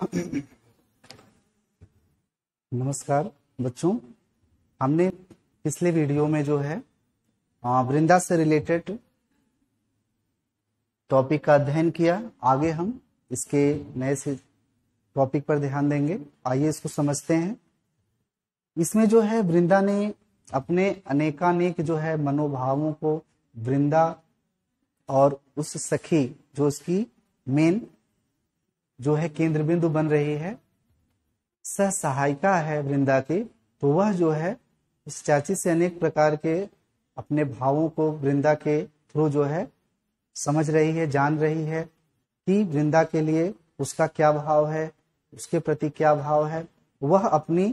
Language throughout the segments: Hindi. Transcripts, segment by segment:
नमस्कार बच्चों हमने पिछले वीडियो में जो है वृंदा से रिलेटेड टॉपिक का अध्ययन किया आगे हम इसके नए से टॉपिक पर ध्यान देंगे आइए इसको समझते हैं इसमें जो है वृंदा ने अपने अनेकानेक जो है मनोभावों को वृंदा और उस सखी जो उसकी मेन जो है केंद्र बिंदु बन रही है सह सहायिका है वृंदा की तो वह जो है इस चाची से अनेक प्रकार के अपने भावों को वृंदा के थ्रू जो है समझ रही है जान रही है कि वृंदा के लिए उसका क्या भाव है उसके प्रति क्या भाव है वह अपनी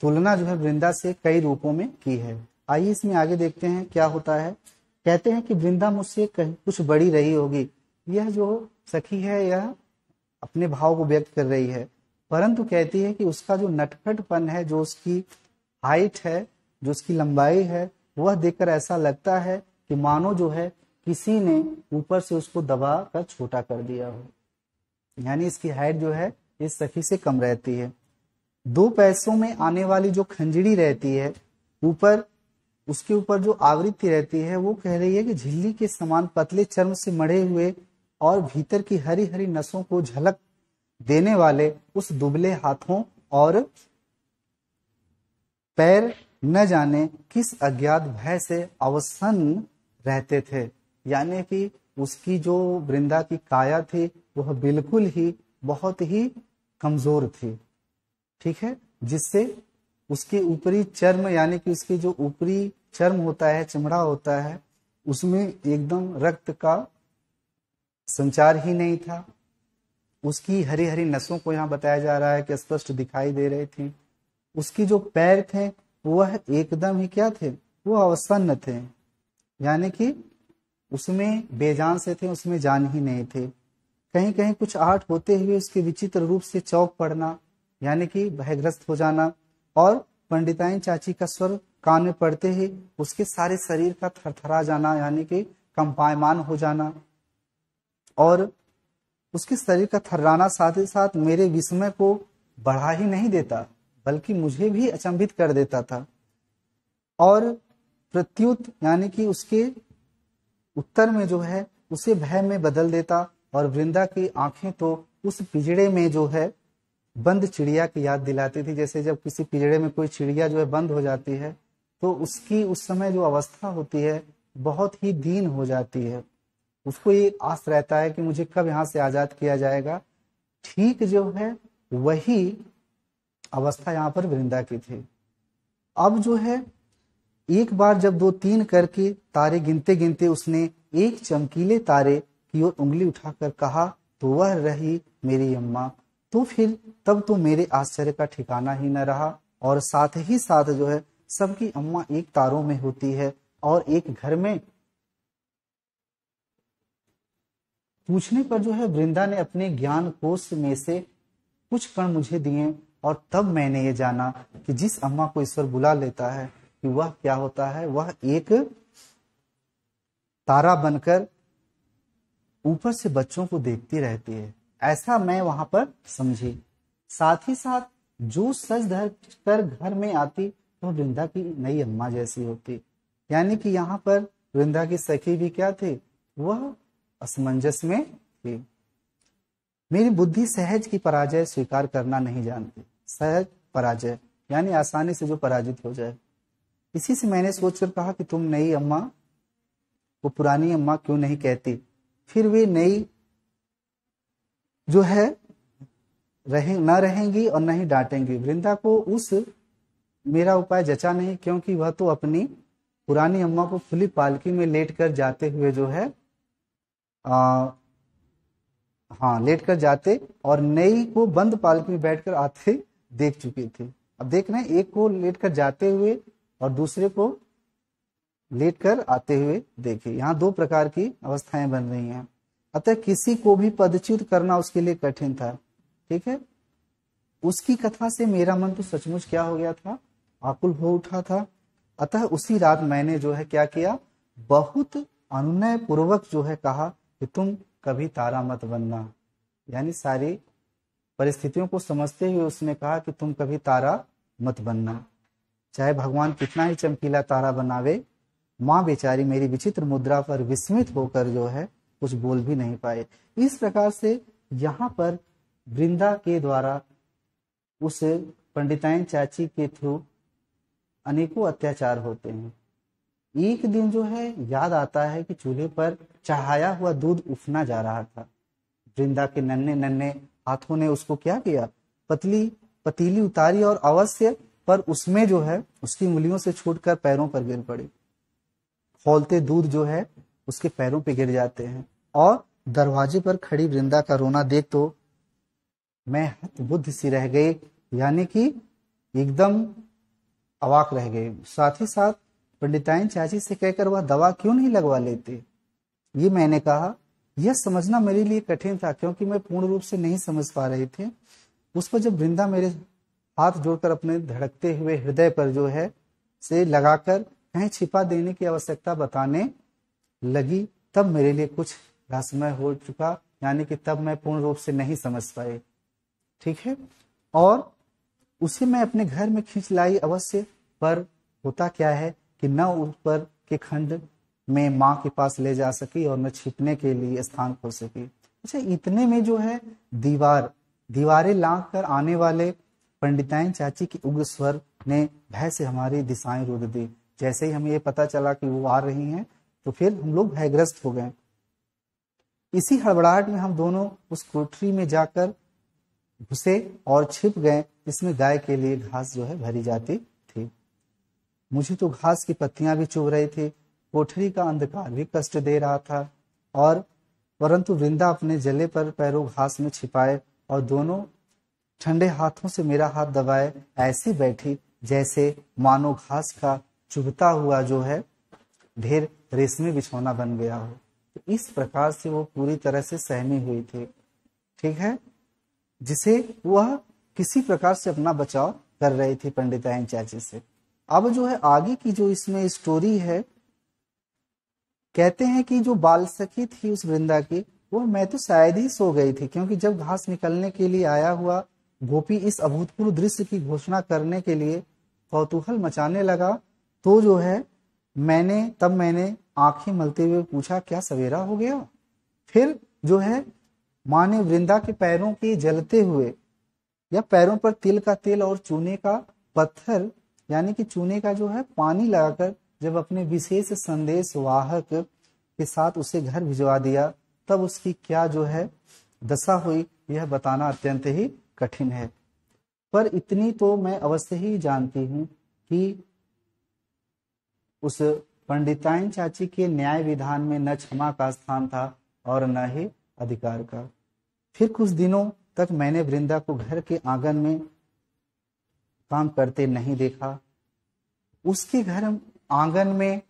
तुलना जो है वृंदा से कई रूपों में की है आइए इसमें आगे देखते हैं क्या होता है कहते हैं कि वृंदा मुझसे कुछ बड़ी रही होगी यह जो सखी है यह अपने भाव को व्यक्त कर रही है परंतु कहती है कि उसका जो नटखटपन है जो उसकी हाइट है जो उसकी लंबाई है वह देखकर ऐसा लगता है कि मानो जो है किसी ने ऊपर से उसको दबा कर छोटा कर दिया हो यानी इसकी हाइट जो है इस सखी से कम रहती है दो पैसों में आने वाली जो खंजड़ी रहती है ऊपर उसके ऊपर जो आवृत्ति रहती है वो कह रही है कि झिल्ली के समान पतले चर्म से मढ़े हुए और भीतर की हरी हरी नसों को झलक देने वाले उस दुबले हाथों और पैर न जाने किस अज्ञात भय से अवसन्न रहते थे यानी कि उसकी जो वृंदा की काया थी वह बिल्कुल ही बहुत ही कमजोर थी ठीक है जिससे उसके ऊपरी चर्म यानी कि उसकी जो ऊपरी चर्म होता है चमड़ा होता है उसमें एकदम रक्त का संचार ही नहीं था उसकी हरी हरी नसों को यहाँ बताया जा रहा है कि स्पष्ट दिखाई दे रही थी उसकी जो पैर थे वह एकदम ही क्या थे वो अवसन्न थे यानी कि उसमें बेजान से थे उसमें जान ही नहीं थे कहीं कहीं कुछ आठ होते हुए उसके विचित्र रूप से चौक पड़ना यानी कि भयग्रस्त हो जाना और पंडिताइन चाची का स्वर कान में पड़ते ही उसके सारे शरीर का थरथरा जाना यानी कि कंपायमान हो जाना और उसके शरीर का थर्राना साथ ही साथ मेरे विस्मय को बढ़ा ही नहीं देता बल्कि मुझे भी अचंभित कर देता था और प्रत्युत यानी कि उसके उत्तर में जो है उसे भय में बदल देता और वृंदा की आंखें तो उस पिजड़े में जो है बंद चिड़िया की याद दिलाती थी जैसे जब किसी पिजड़े में कोई चिड़िया जो है बंद हो जाती है तो उसकी उस समय जो अवस्था होती है बहुत ही दीन हो जाती है उसको ये आस रहता है कि मुझे कब यहाँ से आजाद किया जाएगा ठीक जो है वही अवस्था यहाँ पर वृंदा की थी अब जो है एक बार जब दो तीन करके तारे गिनते गिनते उसने एक चमकीले तारे की ओर उंगली उठाकर कहा तो वह रही मेरी अम्मा तो फिर तब तो मेरे आश्चर्य का ठिकाना ही न रहा और साथ ही साथ जो है सबकी अम्मा एक तारों में होती है और एक घर में पूछने पर जो है वृंदा ने अपने ज्ञान कोष में से कुछ कण मुझे दिए और तब मैंने ये जाना कि जिस अम्मा को ईश्वर बुला लेता है कि वह क्या होता है वह एक तारा बनकर ऊपर से बच्चों को देखती रहती है ऐसा मैं वहां पर समझी साथ ही साथ जो सच धर कर घर में आती वह तो वृंदा की नई अम्मा जैसी होती यानी कि यहाँ पर वृंदा की सखी भी क्या थी वह असमंजस में थी मेरी बुद्धि सहज की पराजय स्वीकार करना नहीं जानती सहज पराजय यानी आसानी से जो पराजित हो जाए इसी से मैंने सोचकर कहा कि तुम नई अम्मा वो पुरानी अम्मा क्यों नहीं कहती फिर वे नई जो है रहे न रहेंगी और नहीं डांटेंगी वृंदा को उस मेरा उपाय जचा नहीं क्योंकि वह तो अपनी पुरानी अम्मा को खुली पालकी में लेट कर जाते हुए जो है हाँ लेट कर जाते और नई को बंद पालकी में बैठकर आते देख चुके थे अब देख रहे हैं एक को लेट कर जाते हुए और दूसरे को लेट कर आते हुए देखे यहाँ दो प्रकार की अवस्थाएं बन रही हैं अतः किसी को भी पदच्युत करना उसके लिए कठिन था ठीक है उसकी कथा से मेरा मन तो सचमुच क्या हो गया था आकुल हो उठा था अतः उसी रात मैंने जो है क्या किया बहुत अनुनय पूर्वक जो है कहा कि तुम कभी तारा मत बनना यानी सारी परिस्थितियों को समझते हुए उसने कहा कि तुम कभी तारा मत बनना चाहे भगवान कितना ही चमकीला तारा बनावे माँ बेचारी मेरी विचित्र मुद्रा पर विस्मित होकर जो है कुछ बोल भी नहीं पाए इस प्रकार से यहाँ पर वृंदा के द्वारा उस पंडिताइन चाची के थ्रू अनेकों अत्याचार होते हैं एक दिन जो है याद आता है कि चूल्हे पर चढ़ाया हुआ दूध उफना जा रहा था वृंदा के नन्हे नन्हे हाथों ने उसको क्या किया पतली पतीली उतारी और अवश्य पर उसमें जो है उसकी उंगलियों से छूटकर पैरों पर गिर पड़ी खोलते दूध जो है उसके पैरों पर गिर जाते हैं और दरवाजे पर खड़ी वृंदा का रोना देख तो मैं बुद्ध सी रह गई यानी कि एकदम अवाक रह गई साथ ही साथ पंडिताइन चाची से कहकर वह दवा क्यों नहीं लगवा लेते ये मैंने कहा यह समझना मेरे लिए कठिन था क्योंकि मैं पूर्ण रूप से नहीं समझ पा रहे थे उस पर जब वृंदा मेरे हाथ जोड़कर अपने धड़कते हुए हृदय पर जो है से लगाकर कहीं छिपा देने की आवश्यकता बताने लगी तब मेरे लिए कुछ रसमय हो चुका यानी कि तब मैं पूर्ण रूप से नहीं समझ पाए ठीक है और उसे मैं अपने घर में खींच लाई अवश्य पर होता क्या है कि न ऊपर के खंड में माँ के पास ले जा सकी और न छिपने के लिए स्थान खो सकी अच्छा इतने में जो है दीवार दीवारें लांग कर आने वाले पंडिताइन चाची की उग्र स्वर ने भय से हमारी दिशाएं रोद दी जैसे ही हमें ये पता चला कि वो आ रही हैं तो फिर हम लोग भयग्रस्त हो गए इसी हड़बड़ाहट में हम दोनों उस कोठरी में जाकर घुसे और छिप गए जिसमें गाय के लिए घास जो है भरी जाती मुझे तो घास की पत्तियां भी चुभ रही थी कोठरी का अंधकार भी कष्ट दे रहा था और परंतु वृंदा अपने जले पर पैरों घास में छिपाए और दोनों ठंडे हाथों से मेरा हाथ दबाए ऐसी बैठी जैसे मानो घास का चुभता हुआ जो है ढेर रेशमी बिछौना बन गया हो तो इस प्रकार से वो पूरी तरह से सहमी हुई थी ठीक है जिसे वह किसी प्रकार से अपना बचाव कर रही थी पंडिताइन चाची से अब जो है आगे की जो इसमें स्टोरी है कहते हैं कि जो बाल सखी थी उस वृंदा की वो मैं तो शायद ही सो गई थी क्योंकि जब घास निकलने के लिए आया हुआ गोपी इस अभूतपूर्व दृश्य की घोषणा करने के लिए कौतूहल मचाने लगा तो जो है मैंने तब मैंने आंखें मलते हुए पूछा क्या सवेरा हो गया फिर जो है माँ ने वृंदा के पैरों के जलते हुए या पैरों पर तिल का तेल और चूने का पत्थर यानी कि चूने का जो है पानी लगाकर जब अपने विशेष संदेश वाहक के साथ उसे घर भिजवा दिया तब उसकी क्या जो है दशा हुई यह बताना अत्यंत ही कठिन है पर इतनी तो मैं अवश्य ही जानती हूं कि उस पंडिताइन चाची के न्याय विधान में न क्षमा का स्थान था और न ही अधिकार का फिर कुछ दिनों तक मैंने वृंदा को घर के आंगन में काम करते नहीं देखा उसके घर आंगन में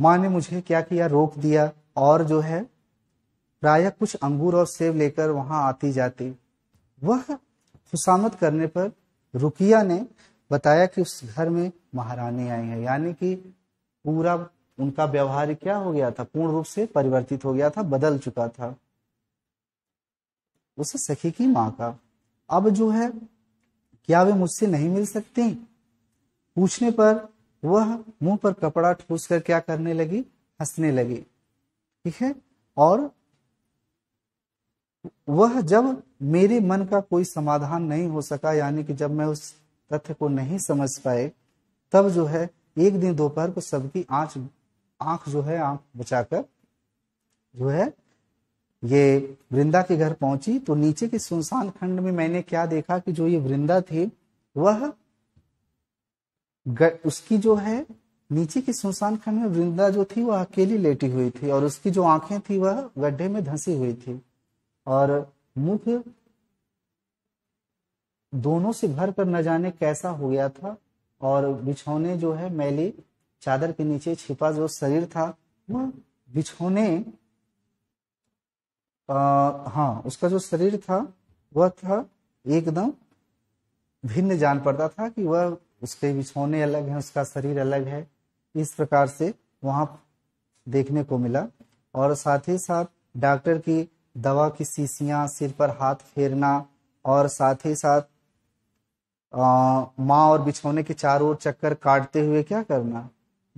माँ ने मुझे क्या किया रोक दिया और जो है प्राय कुछ अंगूर और सेब लेकर वहां आती जाती वह खुशामद करने पर रुकिया ने बताया कि उस घर में महारानी आई है यानी कि पूरा उनका व्यवहार क्या हो गया था पूर्ण रूप से परिवर्तित हो गया था बदल चुका था उस सखी की माँ का अब जो है क्या वे मुझसे नहीं मिल सकती पूछने पर वह मुंह पर कपड़ा ठूस कर क्या करने लगी हंसने लगी ठीक है और वह जब मेरे मन का कोई समाधान नहीं हो सका यानी कि जब मैं उस तथ्य को नहीं समझ पाए तब जो है एक दिन दोपहर को सबकी आंच आंख जो है आंख बचाकर जो है ये वृंदा के घर पहुंची तो नीचे के सुनसान खंड में मैंने क्या देखा कि जो ये वृंदा थी वह उसकी जो है नीचे के सुनसान खंड में वृंदा जो थी वह अकेली लेटी हुई थी और उसकी जो आंखें थी वह गड्ढे में धंसी हुई थी और मुख दोनों से भर कर न जाने कैसा हो गया था और बिछौने जो है मैली चादर के नीचे छिपा जो शरीर था वह बिछौने आ, हाँ उसका जो शरीर था वह था एकदम भिन्न जान पड़ता था कि वह उसके बिछौने अलग हैं उसका शरीर अलग है इस प्रकार से वहाँ देखने को मिला और साथ ही साथ डॉक्टर की दवा की शीशियाँ सिर पर हाथ फेरना और साथ ही साथ माँ और बिछौने के चारों ओर चक्कर काटते हुए क्या करना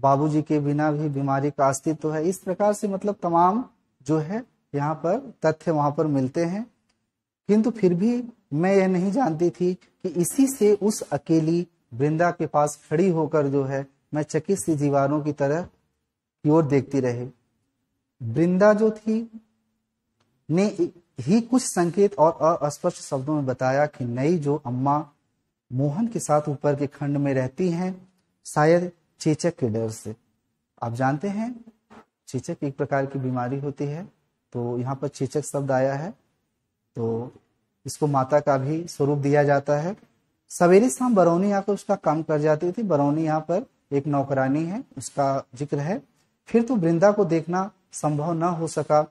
बाबूजी के बिना भी बीमारी का अस्तित्व तो है इस प्रकार से मतलब तमाम जो है यहाँ पर तथ्य वहां पर मिलते हैं किंतु फिर भी मैं यह नहीं जानती थी कि इसी से उस अकेली वृंदा के पास खड़ी होकर जो है मैं चकित सी दीवारों की तरह की ओर देखती रही वृंदा जो थी ने ही कुछ संकेत और अस्पष्ट शब्दों में बताया कि नई जो अम्मा मोहन के साथ ऊपर के खंड में रहती हैं शायद चेचक के डर से आप जानते हैं चेचक एक प्रकार की बीमारी होती है तो यहाँ पर चेचक शब्द आया है तो इसको माता का भी स्वरूप दिया जाता है सवेरे शाम बरौनी आकर उसका काम कर जाती थी बरौनी यहाँ पर एक नौकरानी है उसका जिक्र है फिर तो वृंदा को देखना संभव न हो सका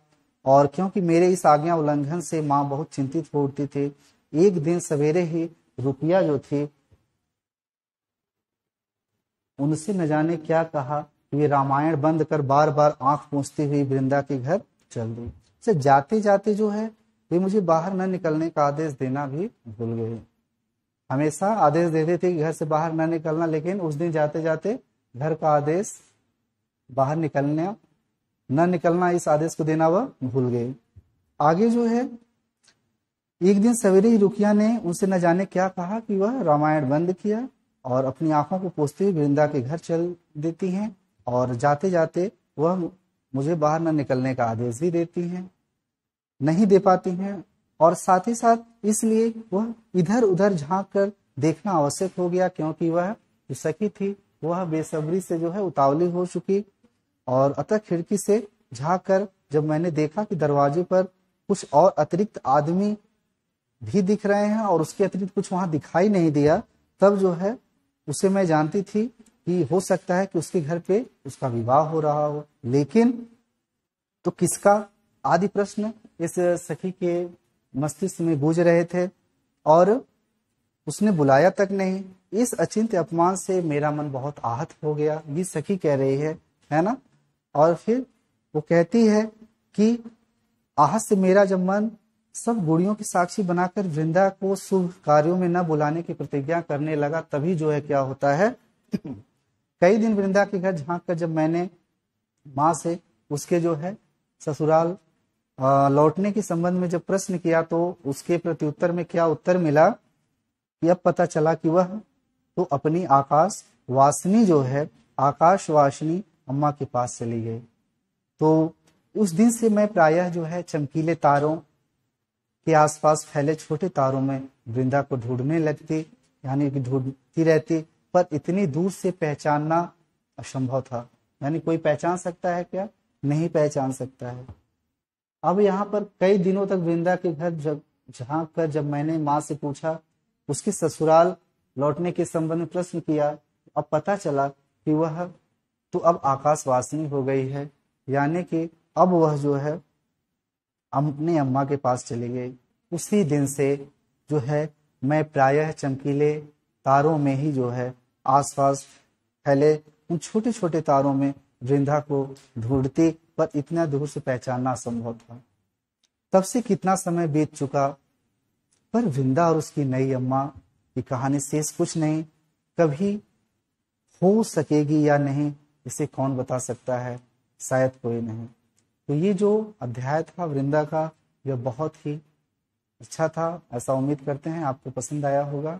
और क्योंकि मेरे इस आज्ञा उल्लंघन से माँ बहुत चिंतित हो उठती थी एक दिन सवेरे ही रुपया जो थी उनसे न जाने क्या कहा कि रामायण बंद कर बार बार आंख पहुंचती हुई वृंदा के घर चल दी से जाते जाते जो है वे मुझे बाहर न निकलने का आदेश देना भी भूल गए हमेशा आदेश देते थे कि घर से बाहर न निकलना लेकिन उस दिन जाते जाते घर का आदेश बाहर निकलने न निकलना इस आदेश को देना वह भूल गए आगे जो है एक दिन सवेरे ही रुकिया ने उनसे न जाने क्या कहा कि वह रामायण बंद किया और अपनी आंखों को पोसते हुए वृंदा के घर चल देती हैं और जाते जाते वह मुझे बाहर ना निकलने का आदेश भी देती हैं नहीं दे पाती हैं और साथ ही साथ इसलिए वह इधर उधर झांक कर देखना आवश्यक हो गया क्योंकि वह सखी थी वह बेसब्री से जो है उतावली हो चुकी और अतः खिड़की से झाँक कर जब मैंने देखा कि दरवाजे पर कुछ और अतिरिक्त आदमी भी दिख रहे हैं और उसके अतिरिक्त कुछ वहां दिखाई नहीं दिया तब जो है उसे मैं जानती थी कि हो सकता है कि उसके घर पे उसका विवाह हो रहा हो लेकिन तो किसका आदि प्रश्न इस सखी के मस्तिष्क में गूंज रहे थे और उसने बुलाया तक नहीं इस अचिंत अपमान से मेरा मन बहुत आहत हो गया ये सखी कह रही है है ना और फिर वो कहती है कि आहत से मेरा जब मन सब गुड़ियों की साक्षी बनाकर वृंदा को शुभ कार्यों में न बुलाने की प्रतिज्ञा करने लगा तभी जो है क्या होता है कई दिन वृंदा के घर झांक कर जब मैंने माँ से उसके जो है ससुराल लौटने के संबंध में जब प्रश्न किया तो उसके प्रति उत्तर में क्या उत्तर मिला यह अब पता चला कि वह तो अपनी आकाश वासनी जो है आकाश वासनी अम्मा के पास चली गई तो उस दिन से मैं प्रायः जो है चमकीले तारों के आसपास फैले छोटे तारों में वृंदा को ढूंढने लगती यानी कि ढूंढती रहती पर इतनी दूर से पहचानना असंभव था यानी कोई पहचान सकता है क्या नहीं पहचान सकता है अब यहाँ पर कई दिनों तक वृंदा के घर जब झाँक कर जब मैंने माँ से पूछा उसके ससुराल लौटने के संबंध में प्रश्न किया अब पता चला कि वह तो अब आकाशवासिनी हो गई है यानी कि अब वह जो है अपने अम्मा के पास चली गई उसी दिन से जो है मैं प्रायः चमकीले तारों में ही जो है आसपास फैले उन छोटे छोटे तारों में वृंदा को ढूंढते पर इतना दूर से पहचानना असंभव था तब से कितना समय बीत चुका पर वृंदा और उसकी नई अम्मा की कहानी शेष कुछ नहीं कभी हो सकेगी या नहीं इसे कौन बता सकता है शायद कोई नहीं तो ये जो अध्याय था वृंदा का यह बहुत ही अच्छा था ऐसा उम्मीद करते हैं आपको पसंद आया होगा